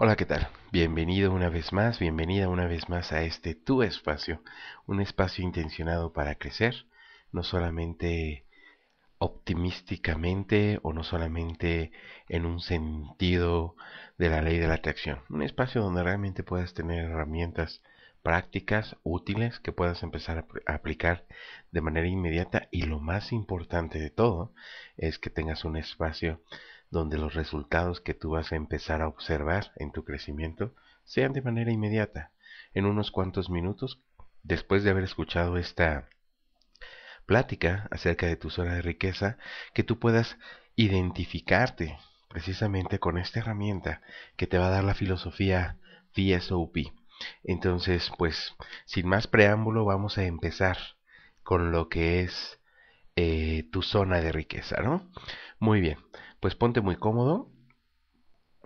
Hola, ¿qué tal? Bienvenido una vez más, bienvenida una vez más a este tu espacio, un espacio intencionado para crecer, no solamente optimísticamente o no solamente en un sentido de la ley de la atracción, un espacio donde realmente puedas tener herramientas prácticas útiles que puedas empezar a aplicar de manera inmediata y lo más importante de todo es que tengas un espacio donde los resultados que tú vas a empezar a observar en tu crecimiento sean de manera inmediata, en unos cuantos minutos después de haber escuchado esta plática acerca de tu zona de riqueza, que tú puedas identificarte precisamente con esta herramienta que te va a dar la filosofía VSOP. Entonces, pues, sin más preámbulo, vamos a empezar con lo que es eh, tu zona de riqueza, ¿no? Muy bien pues ponte muy cómodo.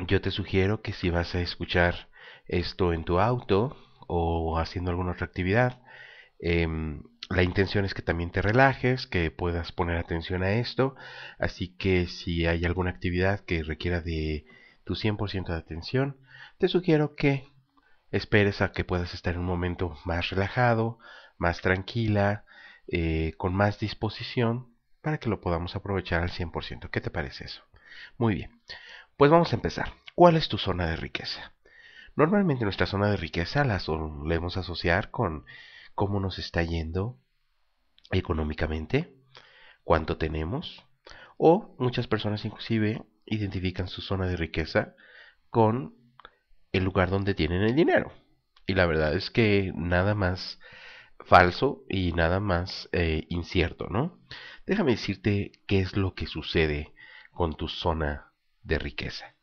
Yo te sugiero que si vas a escuchar esto en tu auto o haciendo alguna otra actividad, em, la intención es que también te relajes, que puedas poner atención a esto. Así que si hay alguna actividad que requiera de tu 100% de atención, te sugiero que esperes a que puedas estar en un momento más relajado, más tranquila, eh, con más disposición para que lo podamos aprovechar al 100%. ¿Qué te parece eso? Muy bien, pues vamos a empezar. ¿Cuál es tu zona de riqueza? Normalmente nuestra zona de riqueza la solemos asociar con cómo nos está yendo económicamente, cuánto tenemos, o muchas personas inclusive identifican su zona de riqueza con el lugar donde tienen el dinero. Y la verdad es que nada más falso y nada más eh, incierto, ¿no? Déjame decirte qué es lo que sucede con tu zona de riqueza.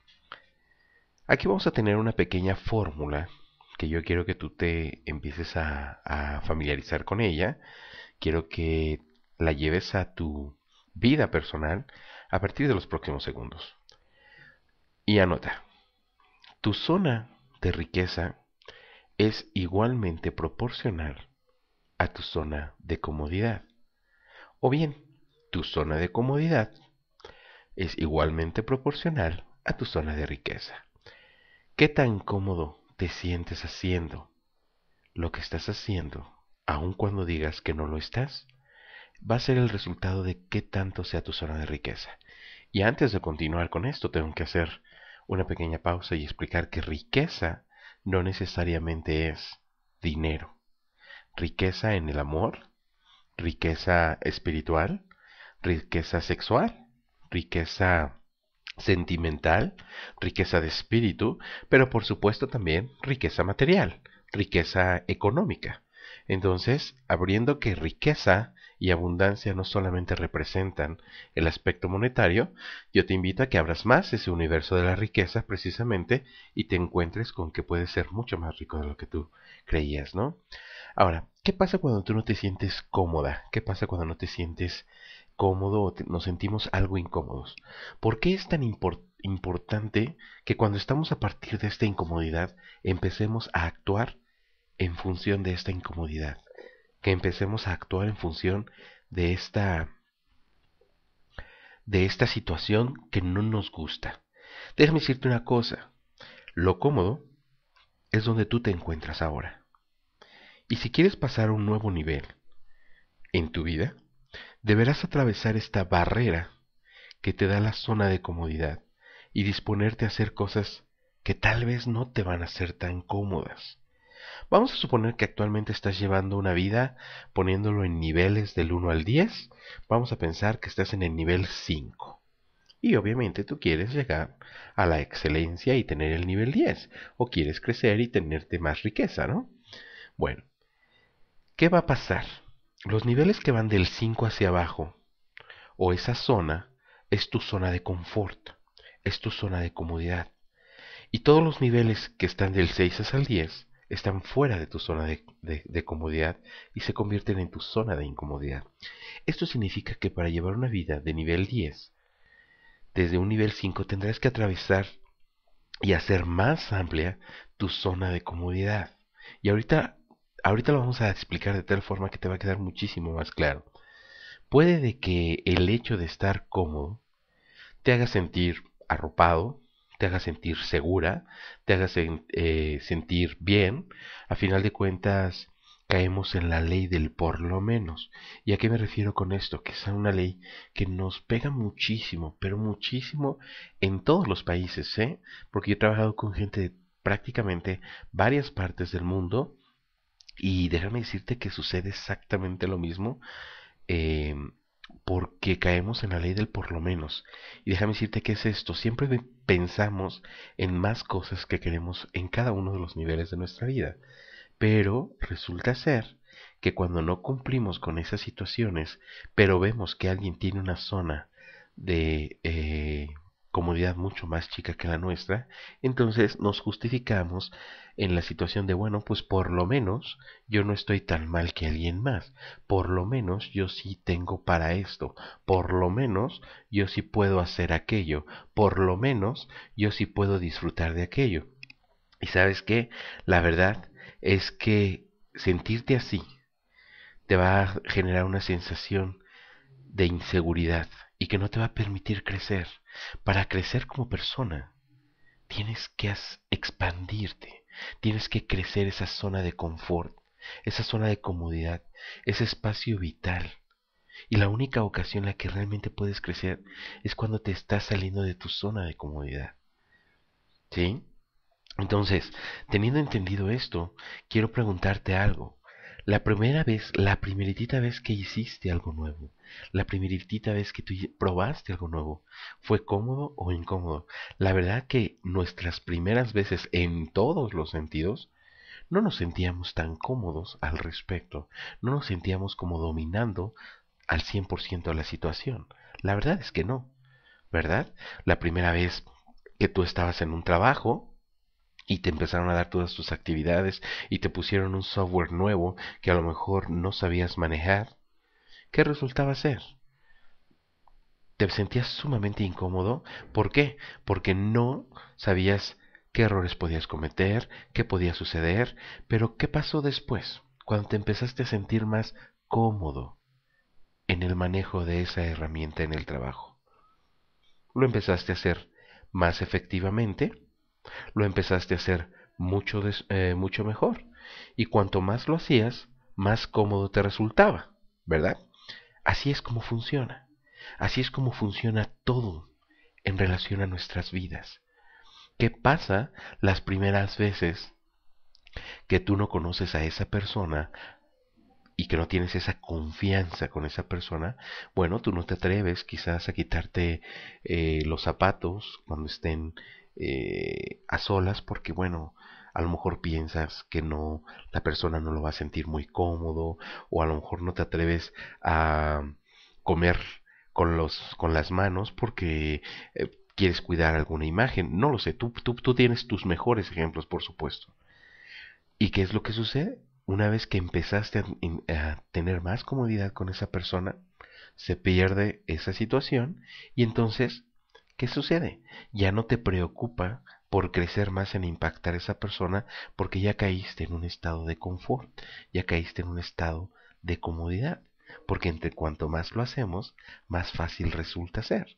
Aquí vamos a tener una pequeña fórmula que yo quiero que tú te empieces a, familiarizar con ella. Quiero que la lleves a tu vida personal a partir de los próximos segundos. Y anota, tu zona de riqueza es igualmente proporcional a tu zona de comodidad. O bien, tu zona de comodidad es igualmente proporcional a tu zona de riqueza. ¿Qué tan cómodo te sientes haciendo lo que estás haciendo, aun cuando digas que no lo estás? Va a ser el resultado de qué tanto sea tu zona de riqueza. Y antes de continuar con esto, tengo que hacer una pequeña pausa y explicar que riqueza no necesariamente es dinero. Riqueza en el amor, riqueza espiritual, riqueza sexual, riqueza sentimental, riqueza de espíritu, pero por supuesto también riqueza material, riqueza económica. Entonces, abriendo que riqueza y abundancia no solamente representan el aspecto monetario, yo te invito a que abras más ese universo de las riquezas precisamente y te encuentres con que puedes ser mucho más rico de lo que tú creías, ¿no? Ahora, ¿qué pasa cuando tú no te sientes cómoda? ¿Qué pasa cuando no te sientes cómodo o nos sentimos algo incómodos. ¿Por qué es tan importante que cuando estamos a partir de esta incomodidad empecemos a actuar en función de esta incomodidad? Que empecemos a actuar en función de esta de esta situación que no nos gusta. Déjame decirte una cosa. Lo cómodo es donde tú te encuentras ahora. Y si quieres pasar a un nuevo nivel en tu vida, deberás atravesar esta barrera que te da la zona de comodidad y disponerte a hacer cosas que tal vez no te van a ser tan cómodas. Vamos a suponer que actualmente estás llevando una vida poniéndolo en niveles del 1 al 10. Vamos a pensar que estás en el nivel 5. Y obviamente tú quieres llegar a la excelencia y tener el nivel 10. O quieres crecer y tenerte más riqueza, ¿no? Bueno, ¿qué va a pasar? los niveles que van del 5 hacia abajo o esa zona es tu zona de confort, es tu zona de comodidad. Y todos los niveles que están del 6 hasta el 10 están fuera de tu zona de, comodidad y se convierten en tu zona de incomodidad. Esto significa que para llevar una vida de nivel 10, desde un nivel 5 tendrás que atravesar y hacer más amplia tu zona de comodidad. Y ahorita ahorita lo vamos a explicar de tal forma que te va a quedar muchísimo más claro. Puede de que el hecho de estar cómodo te haga sentir arropado, te haga sentir segura, te haga eh, sentir bien. A final de cuentas, caemos en la ley del por lo menos. ¿Y a qué me refiero con esto? Que es una ley que nos pega muchísimo, pero muchísimo en todos los países, ¿eh? Porque yo he trabajado con gente de prácticamente varias partes del mundo y déjame decirte que sucede exactamente lo mismo em, porque caemos en la ley del por lo menos. Y déjame decirte que es esto. Siempre pensamos en más cosas que queremos en cada uno de los niveles de nuestra vida. Pero resulta ser que cuando no cumplimos con esas situaciones, pero vemos que alguien tiene una zona de eh, comunidad mucho más chica que la nuestra, entonces nos justificamos en la situación de, bueno, pues por lo menos yo no estoy tan mal que alguien más, por lo menos yo sí tengo para esto, por lo menos yo sí puedo hacer aquello, por lo menos yo sí puedo disfrutar de aquello. Y sabes qué, la verdad es que sentirte así te va a generar una sensación de inseguridad, y que no te va a permitir crecer. Para crecer como persona, tienes que expandirte, tienes que crecer esa zona de confort, esa zona de comodidad, ese espacio vital. Y la única ocasión en la que realmente puedes crecer es cuando te estás saliendo de tu zona de comodidad. ¿Sí? Entonces, teniendo entendido esto, quiero preguntarte algo. La primera vez, la primeritita vez que hiciste algo nuevo, la primeritita vez que tú probaste algo nuevo, ¿fue cómodo o incómodo? La verdad que nuestras primeras veces en todos los sentidos no nos sentíamos tan cómodos al respecto, no nos sentíamos como dominando al 100% la situación. La verdad es que no, ¿verdad? La primera vez que tú estabas en un trabajo, y te empezaron a dar todas tus actividades y te pusieron un software nuevo que a lo mejor no sabías manejar, ¿qué resultaba ser? Te sentías sumamente incómodo. ¿Por qué? Porque no sabías qué errores podías cometer, qué podía suceder, pero ¿qué pasó después? Cuando te empezaste a sentir más cómodo en el manejo de esa herramienta en el trabajo. Lo empezaste a hacer más efectivamente lo empezaste a hacer mucho, eh, mucho mejor. Y cuanto más lo hacías, más cómodo te resultaba, ¿verdad? Así es como funciona. Así es como funciona todo en relación a nuestras vidas. ¿Qué pasa las primeras veces que tú no conoces a esa persona y que no tienes esa confianza con esa persona, bueno, tú no te atreves quizás a quitarte eh, los zapatos cuando estén eh, a solas porque, bueno, a lo mejor piensas que no, la persona no lo va a sentir muy cómodo o a lo mejor no te atreves a comer con, los, con las manos porque... Eh, quieres cuidar alguna imagen, no lo sé, tú, tú, tú tienes tus mejores ejemplos, por supuesto. ¿Y qué es lo que sucede? Una vez que empezaste a, tener más comodidad con esa persona, se pierde esa situación y entonces ¿qué sucede? Ya no te preocupa por crecer más en impactar a esa persona porque ya caíste en un estado de confort, ya caíste en un estado de comodidad, porque entre cuanto más lo hacemos, más fácil resulta ser.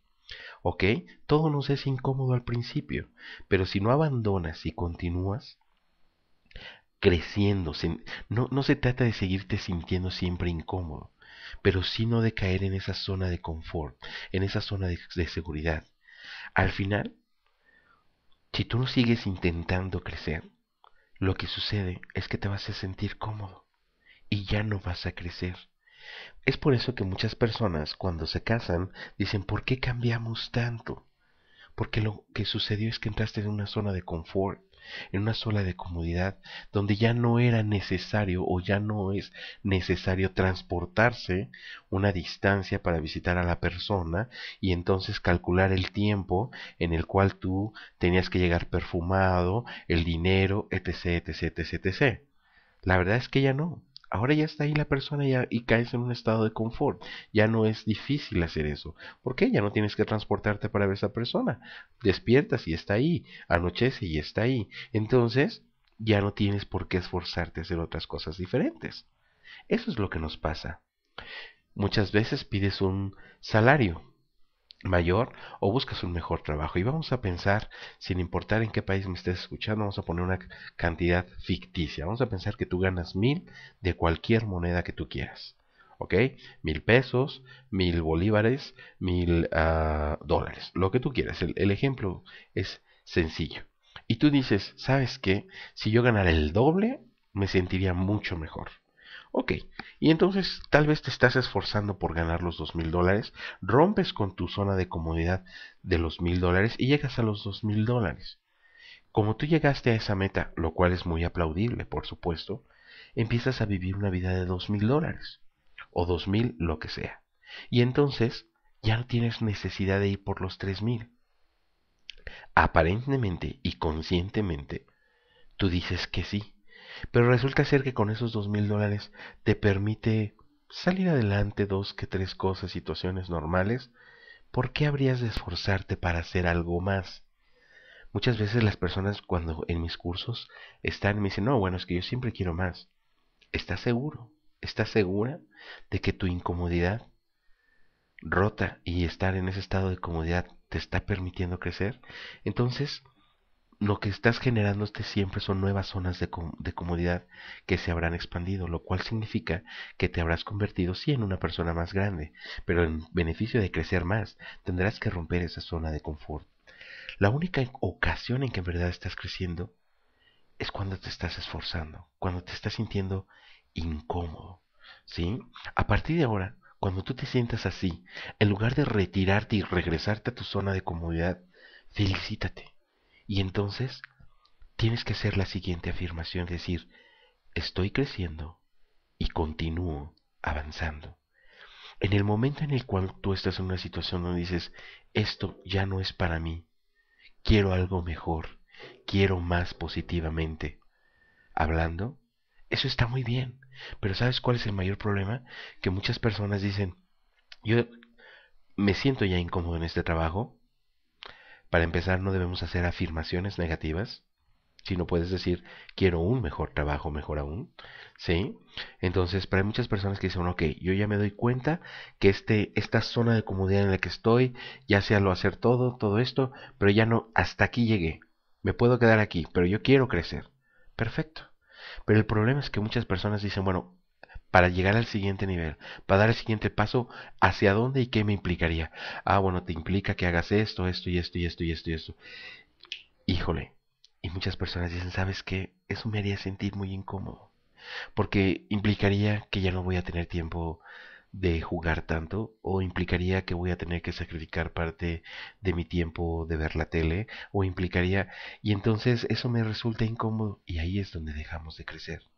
¿Ok? Todo nos es incómodo al principio, pero si no abandonas y continúas, creciendo. No, se trata de seguirte sintiendo siempre incómodo, pero no de caer en esa zona de confort, en esa zona de seguridad, al final, si tú no sigues intentando crecer, lo que sucede es que te vas a sentir cómodo y ya no vas a crecer. Es por eso que muchas personas cuando se casan dicen, ¿por qué cambiamos tanto? Porque lo que sucedió es que entraste en una zona de confort en una sola de comodidad, donde ya no era necesario o ya no es necesario transportarse una distancia para visitar a la persona y entonces calcular el tiempo en el cual tú tenías que llegar perfumado, el dinero, etc, etc, etc, etc. La verdad es que ya no. Ahora ya está ahí la persona y caes en un estado de confort. Ya no es difícil hacer eso. ¿Por qué? Ya no tienes que transportarte para ver a esa persona. Despiertas y está ahí. Anochece y está ahí. Entonces, ya no tienes por qué esforzarte a hacer otras cosas diferentes. Eso es lo que nos pasa. Muchas veces pides un salario mayor o buscas un mejor trabajo. Y vamos a pensar, sin importar en qué país me estés escuchando, vamos a poner una cantidad ficticia. Vamos a pensar que tú ganas mil de cualquier moneda que tú quieras. ¿Ok? Mil pesos, mil bolívares, mil ah, dólares, lo que tú quieras. El, el ejemplo es sencillo. Y tú dices, ¿sabes qué? Si yo ganara el doble, me sentiría mucho mejor. Ok, y entonces tal vez te estás esforzando por ganar los dos mil dólares, rompes con tu zona de comodidad de los mil dólares y llegas a los dos mil dólares. Como tú llegaste a esa meta, lo cual es muy aplaudible, por supuesto, empiezas a vivir una vida de dos mil dólares o dos mil lo que sea. Y entonces ya no tienes necesidad de ir por los tres mil. Aparentemente y conscientemente, tú dices que sí, pero resulta ser que con esos dos mil dólares te permite salir adelante dos que tres cosas, situaciones normales. ¿Por qué habrías de esforzarte para hacer algo más? Muchas veces las personas cuando en mis cursos están me dicen, no, bueno, es que yo siempre quiero más. ¿Estás seguro? ¿Estás segura de que tu incomodidad rota y estar en ese estado de comodidad te está permitiendo crecer? Entonces, lo que estás generando este siempre son nuevas zonas de, comodidad que se habrán expandido, lo cual significa que te habrás convertido sí en una persona más grande, pero en beneficio de crecer más, tendrás que romper esa zona de confort. La única ocasión en que en verdad estás creciendo es cuando te estás esforzando, cuando te estás sintiendo incómodo, ¿sí? A partir de ahora, cuando tú te sientas así, en lugar de retirarte y regresarte a tu zona de comodidad, felicítate y entonces tienes que hacer la siguiente afirmación, es decir, estoy creciendo y continúo avanzando. En el momento en el cual tú estás en una situación donde dices, esto ya no es para mí, quiero algo mejor, quiero más positivamente, hablando, eso está muy bien. Pero ¿sabes cuál es el mayor problema? Que muchas personas dicen, yo me siento ya incómodo en este trabajo, para empezar, no debemos hacer afirmaciones negativas, si no puedes decir, quiero un mejor trabajo, mejor aún. ¿Sí? Entonces, para muchas personas que dicen, ok, yo ya me doy cuenta que este, esta zona de comodidad en la que estoy, ya sea lo hacer todo, todo esto, pero ya no, hasta aquí llegué. Me puedo quedar aquí, pero yo quiero crecer. Perfecto. Pero el problema es que muchas personas dicen, bueno, para llegar al siguiente nivel, para dar el siguiente paso, hacia dónde y qué me implicaría. Ah, bueno, te implica que hagas esto, esto y esto y esto y esto y esto. Híjole. Y muchas personas dicen, ¿sabes qué? Eso me haría sentir muy incómodo, porque implicaría que ya no voy a tener tiempo de jugar tanto o implicaría que voy a tener que sacrificar parte de mi tiempo de ver la tele o implicaría y entonces eso me resulta incómodo y ahí es donde dejamos de crecer.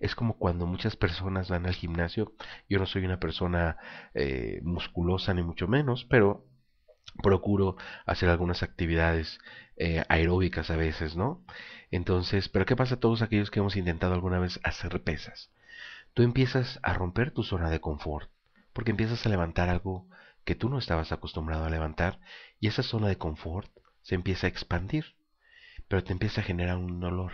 Es como cuando muchas personas van al gimnasio. Yo no soy una persona eh, musculosa ni mucho menos, pero procuro hacer algunas actividades eh, aeróbicas a veces, ¿no? Entonces, pero ¿qué pasa a todos aquellos que hemos intentado alguna vez hacer pesas? Tú empiezas a romper tu zona de confort, porque empiezas a levantar algo que tú no estabas acostumbrado a levantar y esa zona de confort se empieza a expandir, pero te empieza a generar un dolor.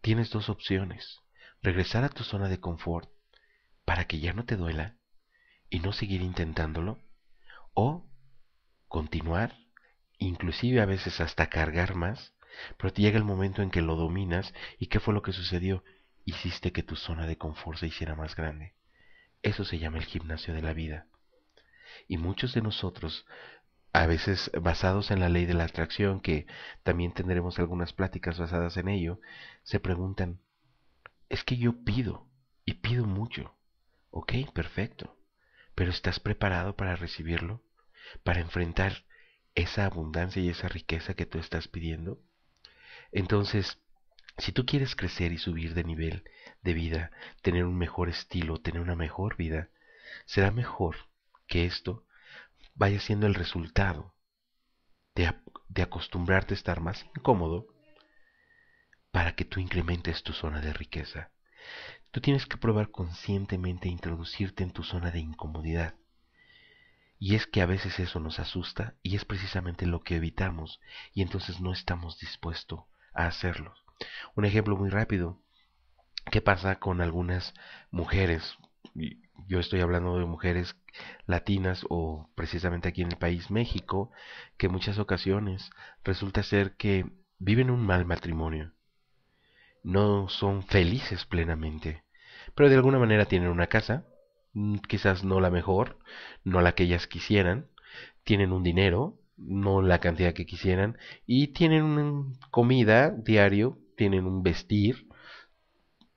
Tienes dos opciones regresar a tu zona de confort para que ya no te duela y no seguir intentándolo, o continuar, inclusive a veces hasta cargar más, pero te llega el momento en que lo dominas y qué fue lo que sucedió, hiciste que tu zona de confort se hiciera más grande. Eso se llama el gimnasio de la vida. Y muchos de nosotros, a veces basados en la ley de la atracción, que también tendremos algunas pláticas basadas en ello, se preguntan, es que yo pido y pido mucho. Ok, perfecto. Pero ¿estás preparado para recibirlo? ¿Para enfrentar esa abundancia y esa riqueza que tú estás pidiendo? Entonces, si tú quieres crecer y subir de nivel de vida, tener un mejor estilo, tener una mejor vida, será mejor que esto vaya siendo el resultado de, acostumbrarte a estar más incómodo para que tú incrementes tu zona de riqueza. Tú tienes que probar conscientemente introducirte en tu zona de incomodidad. Y es que a veces eso nos asusta y es precisamente lo que evitamos y entonces no estamos dispuestos a hacerlo. Un ejemplo muy rápido, ¿qué pasa con algunas mujeres? Yo estoy hablando de mujeres latinas o precisamente aquí en el país México, que en muchas ocasiones resulta ser que viven un mal matrimonio no son felices plenamente, pero de alguna manera tienen una casa, mm, quizás no la mejor, no la que ellas quisieran, tienen un dinero, no la cantidad que quisieran, y tienen comida diario, tienen un vestir.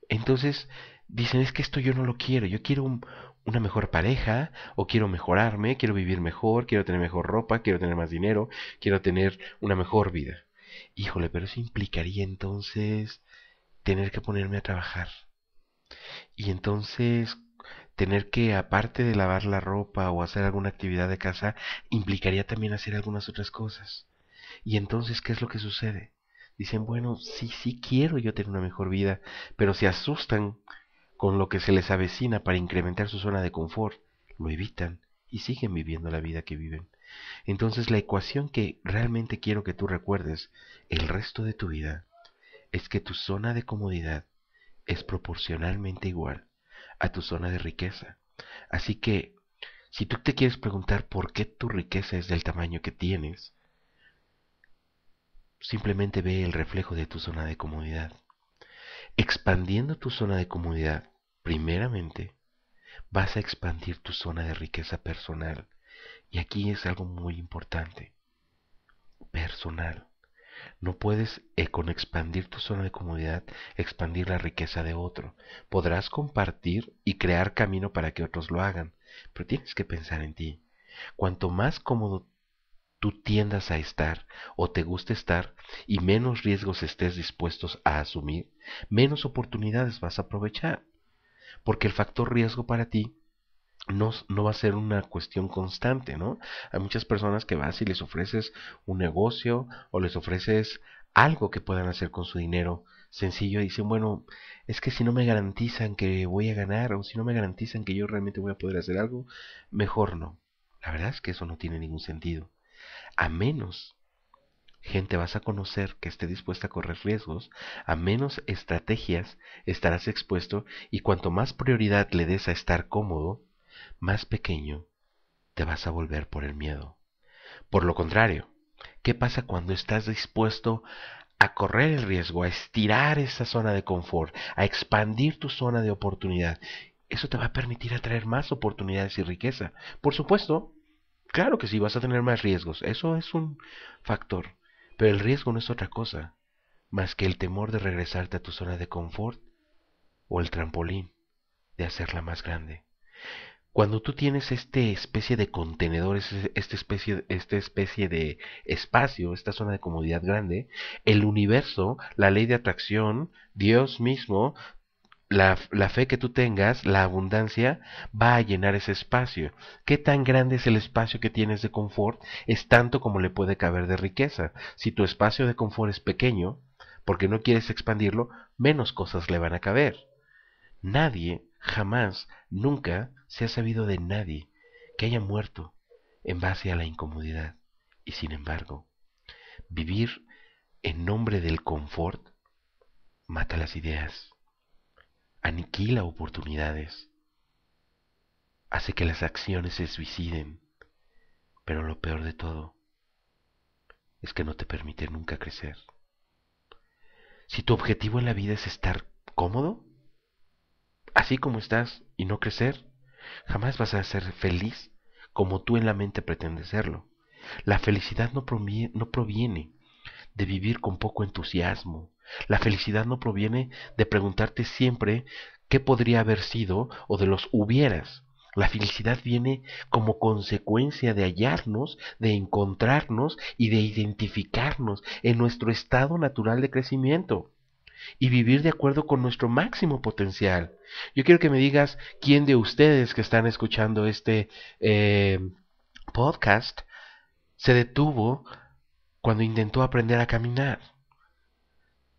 Entonces dicen, es que esto yo no lo quiero, yo quiero una mejor pareja, o quiero mejorarme, quiero vivir mejor, quiero tener mejor ropa, quiero tener más dinero, quiero tener una mejor vida. Híjole, pero eso implicaría entonces tener que ponerme a trabajar. Y entonces tener que, aparte de lavar la ropa o hacer alguna actividad de casa, implicaría también hacer algunas otras cosas. Y entonces, ¿qué es lo que sucede? Dicen, bueno, sí, sí quiero yo tener una mejor vida, pero se asustan con lo que se les avecina para incrementar su zona de confort, lo evitan y siguen viviendo la vida que viven. Entonces la ecuación que realmente quiero que tú recuerdes el resto de tu vida es que tu zona de comodidad es proporcionalmente igual a tu zona de riqueza. Así que, si tú te quieres preguntar por qué tu riqueza es del tamaño que tienes, simplemente ve el reflejo de tu zona de comodidad. Expandiendo tu zona de comodidad, primeramente, vas a expandir tu zona de riqueza personal. Y aquí es algo muy importante. Personal. No puedes eh, con expandir tu zona de comodidad, expandir la riqueza de otro. Podrás compartir y crear camino para que otros lo hagan, pero tienes que pensar en ti. Cuanto más cómodo tú tiendas a estar o te guste estar y menos riesgos estés dispuestos a asumir, menos oportunidades vas a aprovechar. Porque el factor riesgo para ti no, va a ser una cuestión constante, ¿no? Hay muchas personas que vas y les ofreces un negocio o les ofreces algo que puedan hacer con su dinero sencillo. Dicen, bueno, es que si no me garantizan que voy a ganar o si no me garantizan que yo realmente voy a poder hacer algo, mejor no. La verdad es que eso no tiene ningún sentido. A menos gente vas a conocer que esté dispuesta a correr riesgos, a menos estrategias estarás expuesto y cuanto más prioridad le des a estar cómodo, más pequeño, te vas a volver por el miedo. Por lo contrario, ¿qué pasa cuando estás dispuesto a correr el riesgo, a estirar esa zona de confort, a expandir tu zona de oportunidad? Eso te va a permitir atraer más oportunidades y riqueza. Por supuesto, claro que sí, vas a tener más riesgos. Eso es un factor. Pero el riesgo no es otra cosa más que el temor de regresarte a tu zona de confort o el trampolín de hacerla más grande. Cuando tú tienes este esta especie de contenedor, esta especie, especie de espacio, esta zona de comodidad grande, el universo, la ley de atracción, Dios mismo, la, la, fe que tú tengas, la abundancia, va a llenar ese espacio. ¿Qué tan grande es el espacio que tienes de confort? Es tanto como le puede caber de riqueza. Si tu espacio de confort es pequeño, porque no quieres expandirlo, menos cosas le van a caber. Nadie Jamás, nunca se ha sabido de nadie que haya muerto en base a la incomodidad. Y sin embargo, vivir en nombre del confort mata las ideas, aniquila oportunidades, hace que las acciones se suiciden. Pero lo peor de todo es que no te permite nunca crecer. Si tu objetivo en la vida es estar cómodo, así como estás y no crecer, jamás vas a ser feliz como tú en la mente pretendes serlo. La felicidad no proviene, de vivir con poco entusiasmo. La felicidad no proviene de preguntarte siempre qué podría haber sido o de los hubieras. La felicidad viene como consecuencia de hallarnos, de encontrarnos y de identificarnos en nuestro estado natural de crecimiento y vivir de acuerdo con nuestro máximo potencial. Yo quiero que me digas quién de ustedes que están escuchando este eh, podcast se detuvo cuando intentó aprender a caminar.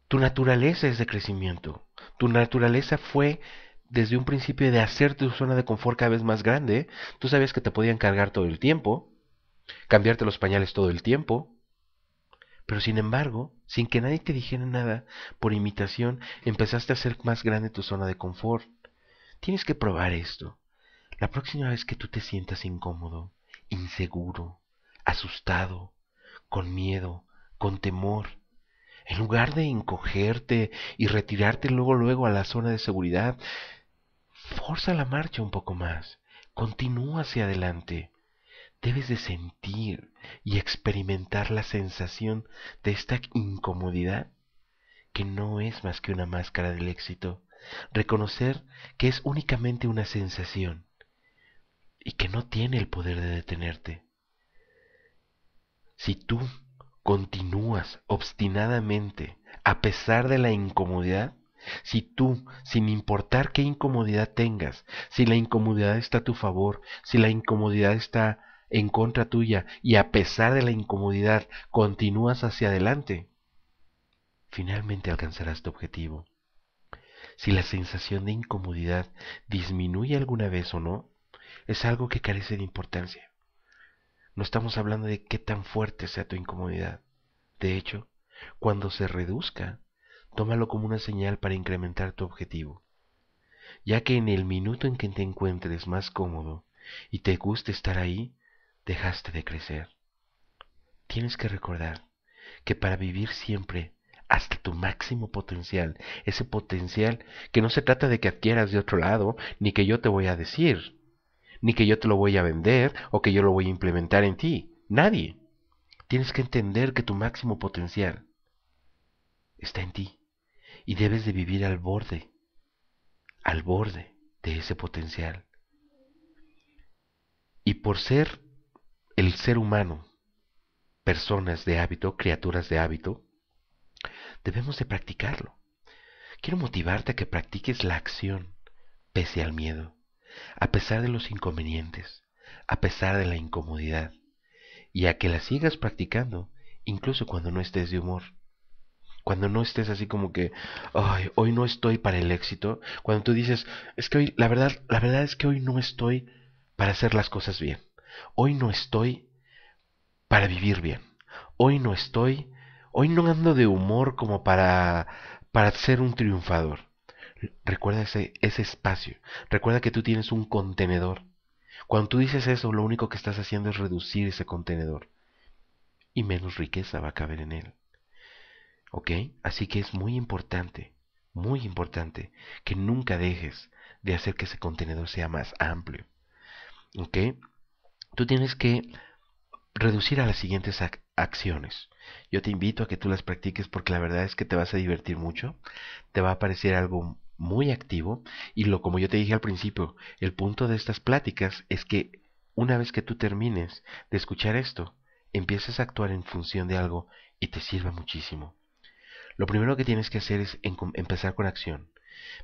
Tu naturaleza es de crecimiento. Tu naturaleza fue desde un principio de hacer tu zona de confort cada vez más grande. Tú sabías que te podían cargar todo el tiempo, cambiarte los pañales todo el tiempo, pero sin embargo, sin que nadie te dijera nada, por imitación, empezaste a hacer más grande tu zona de confort. Tienes que probar esto. La próxima vez que tú te sientas incómodo, inseguro, asustado, con miedo, con temor, en lugar de encogerte y retirarte luego luego a la zona de seguridad, forza la marcha un poco más, continúa hacia adelante. Debes de sentir y experimentar la sensación de esta incomodidad que no es más que una máscara del éxito. Reconocer que es únicamente una sensación y que no tiene el poder de detenerte. Si tú continúas obstinadamente a pesar de la incomodidad, si tú, sin importar qué incomodidad tengas, si la incomodidad está a tu favor, si la incomodidad está en contra tuya y a pesar de la incomodidad continúas hacia adelante, finalmente alcanzarás tu objetivo. Si la sensación de incomodidad disminuye alguna vez o no, es algo que carece de importancia. No estamos hablando de qué tan fuerte sea tu incomodidad. De hecho, cuando se reduzca, tómalo como una señal para incrementar tu objetivo, ya que en el minuto en que te encuentres más cómodo y te guste estar ahí, dejaste de crecer. Tienes que recordar que para vivir siempre hasta tu máximo potencial, ese potencial que no se trata de que adquieras de otro lado, ni que yo te voy a decir, ni que yo te lo voy a vender o que yo lo voy a implementar en ti, nadie. Tienes que entender que tu máximo potencial está en ti y debes de vivir al borde, al borde de ese potencial. Y por ser el ser humano, personas de hábito, criaturas de hábito, debemos de practicarlo. Quiero motivarte a que practiques la acción pese al miedo, a pesar de los inconvenientes, a pesar de la incomodidad, y a que la sigas practicando incluso cuando no estés de humor. Cuando no estés así como que, hoy no estoy para el éxito. Cuando tú dices, es que hoy, la verdad, la verdad es que hoy no estoy para hacer las cosas bien. Hoy no estoy para vivir bien. Hoy no estoy, hoy no ando de humor como para, para ser un triunfador. Recuerda ese, ese espacio. Recuerda que tú tienes un contenedor. Cuando tú dices eso, lo único que estás haciendo es reducir ese contenedor. Y menos riqueza va a caber en él. ¿Ok? Así que es muy importante, muy importante, que nunca dejes de hacer que ese contenedor sea más amplio. ¿Ok? tú tienes que reducir a las siguientes acciones. Yo te invito a que tú las practiques porque la verdad es que te vas a divertir mucho, te va a parecer algo muy activo y lo como yo te dije al principio, el punto de estas pláticas es que una vez que tú termines de escuchar esto, empieces a actuar en función de algo y te sirva muchísimo. Lo primero que tienes que hacer es empezar con acción.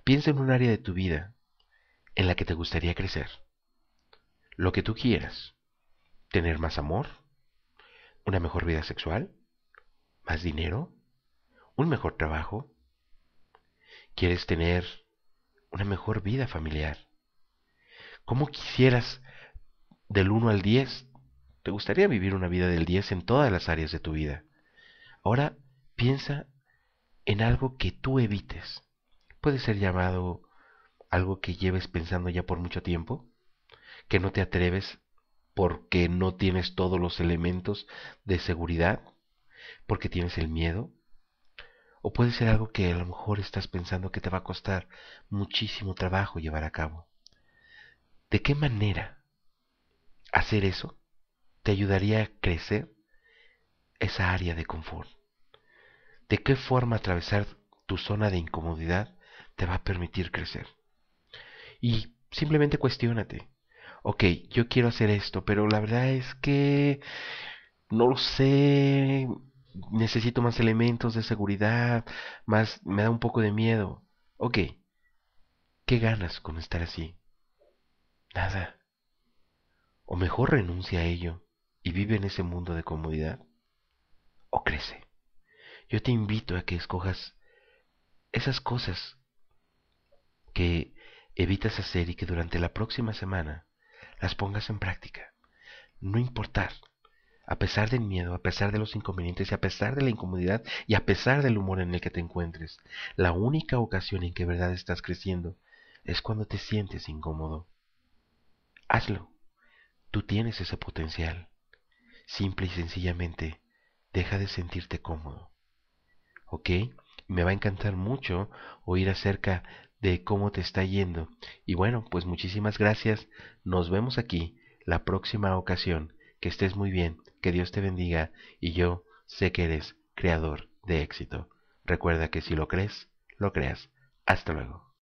Piensa en un área de tu vida en la que te gustaría crecer. Lo que tú quieras tener más amor, una mejor vida sexual, más dinero, un mejor trabajo. Quieres tener una mejor vida familiar. ¿Cómo quisieras del 1 al 10? ¿Te gustaría vivir una vida del 10 en todas las áreas de tu vida? Ahora piensa en algo que tú evites. Puede ser llamado algo que lleves pensando ya por mucho tiempo, que no te atreves porque no tienes todos los elementos de seguridad, porque tienes el miedo. O puede ser algo que a lo mejor estás pensando que te va a costar muchísimo trabajo llevar a cabo. ¿De qué manera hacer eso te ayudaría a crecer esa área de confort? ¿De qué forma atravesar tu zona de incomodidad te va a permitir crecer? Y simplemente cuestiónate ok, yo quiero hacer esto, pero la verdad es que no lo sé, necesito más elementos de seguridad, más me da un poco de miedo. Ok, ¿qué ganas con estar así? Nada. O mejor renuncia a ello y vive en ese mundo de comodidad, o crece. Yo te invito a que escojas esas cosas que evitas hacer y que durante la próxima semana las pongas en práctica. No importar, a pesar del miedo, a pesar de los inconvenientes y a pesar de la incomodidad y a pesar del humor en el que te encuentres, la única ocasión en que verdad estás creciendo es cuando te sientes incómodo. Hazlo. Tú tienes ese potencial. Simple y sencillamente, deja de sentirte cómodo. ¿Ok? Me va a encantar mucho oír acerca de cómo te está yendo. Y bueno, pues muchísimas gracias. Nos vemos aquí la próxima ocasión. Que estés muy bien, que Dios te bendiga y yo sé que eres creador de éxito. Recuerda que si lo crees, lo creas. Hasta luego.